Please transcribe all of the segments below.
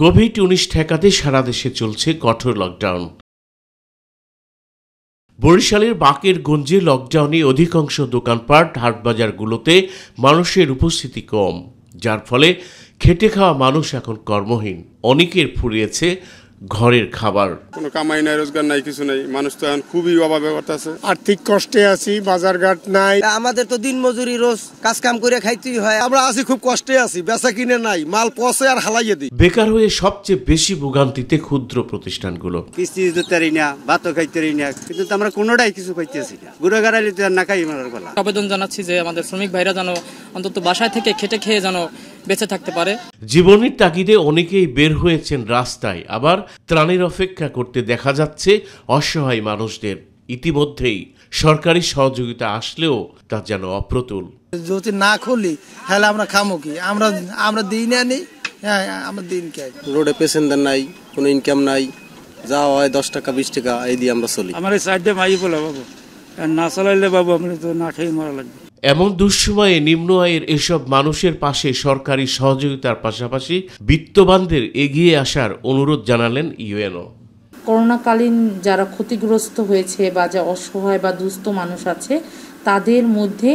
Covid উনিশ ঠেকাতে সারা দেশে চলছে কঠোর লকডাউন বরিশালের বাঁকের গঞ্জে লকডাউনে অধিকাংশ দোকানপাট হাটবাজারগুলোতে মানুষের উপস্থিতি কম যার ফলে খেটে খাওয়া মানুষ এখন কর্মহীন অনেকের ফুরিয়েছে ঘরের খাবার কোনো কামাই নাই রোজগার নাই কিছু নাই মানুষ তো এখন খুবই অভাবে আছে আর্থিক কষ্টে আছি বাজার ঘাট নাই আমাদের তো দিন মজুরি রোজ কাজ কাম করে খাইতেই হয় আমরা আছি খুব কষ্টে আছি বেচা কিনে নাই মাল পচে আর হালাইয়ে দিই বেকার হয়ে সবচেয়ে বেশি ভোগান্তিতে ক্ষুদ্র প্রতিষ্ঠানগুলো কিস্তি দিতে না ভাতও খাইতে না কিন্তু আমরা কোনোটাই কিছু পাইতেছি না গুড়ো গাড়ালি তো না খাই আমার গলা আবেদন জানাচ্ছি যে আমাদের শ্রমিক ভাইরা যেন অন্তত বাসায় থেকে খেটে খেয়ে যেন বেঁচে থাকতে পারে জীবনের তাগিদে অনেকেই বের হয়েছেন রাস্তায় আবার ত্রাণের অপেক্ষা করতে দেখা যাচ্ছে অসহায় মানুষদের ইতিমধ্যেই সরকারি সহযোগিতা আসলেও তা যেন অপ্রতুল যদি না খুলি তাহলে আমরা খামো কি আমরা আমরা দিই না নি হ্যাঁ আমরা দিন কে রোডে পেশেন্টদের নাই কোনো ইনকাম নাই যা হয় দশ টাকা বিশ টাকা এই দিয়ে আমরা চলি আমার এই সাইডে মাই বলে বাবু না চালাইলে বাবু আমরা তো না খেয়ে মারা লাগবে এমন দুঃসময়ে নিম্ন আয়ের এসব মানুষের পাশে সরকারি সহযোগিতার পাশাপাশি বিত্তবানদের এগিয়ে আসার অনুরোধ জানালেন ইউএনও করোনাকালীন যারা ক্ষতিগ্রস্ত হয়েছে বা যা অসহায় বা দুস্থ মানুষ আছে তাদের মধ্যে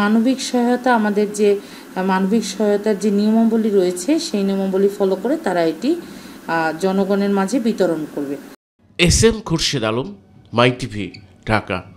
মানবিক সহায়তা আমাদের যে মানবিক সহায়তার যে নিয়মাবলী রয়েছে সেই নিয়মাবলী ফলো করে তারা এটি জনগণের মাঝে বিতরণ করবে S M Khurshed Alam My TV Dhaka